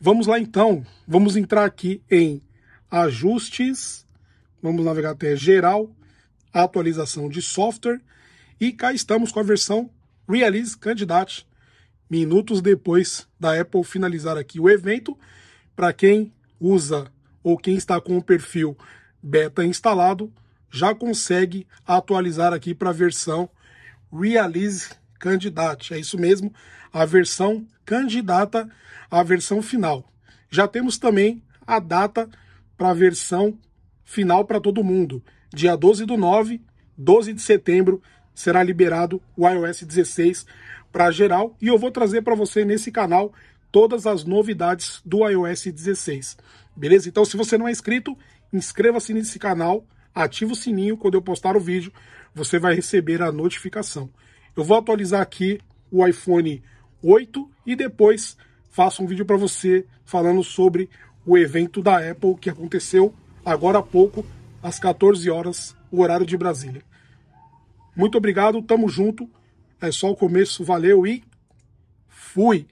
Vamos lá então, vamos entrar aqui em ajustes, vamos navegar até geral, atualização de software, e cá estamos com a versão Release Candidate, minutos depois da Apple finalizar aqui o evento. Para quem usa ou quem está com o perfil beta instalado, já consegue atualizar aqui para a versão Release candidato é isso mesmo, a versão candidata à versão final. Já temos também a data para a versão final para todo mundo. Dia 12 do 9, 12 de setembro, será liberado o iOS 16 para geral e eu vou trazer para você nesse canal todas as novidades do iOS 16. Beleza? Então, se você não é inscrito, inscreva-se nesse canal, ative o sininho quando eu postar o vídeo, você vai receber a notificação. Eu vou atualizar aqui o iPhone 8 e depois faço um vídeo para você falando sobre o evento da Apple que aconteceu agora há pouco, às 14 horas, o horário de Brasília. Muito obrigado, tamo junto. É só o começo, valeu e fui!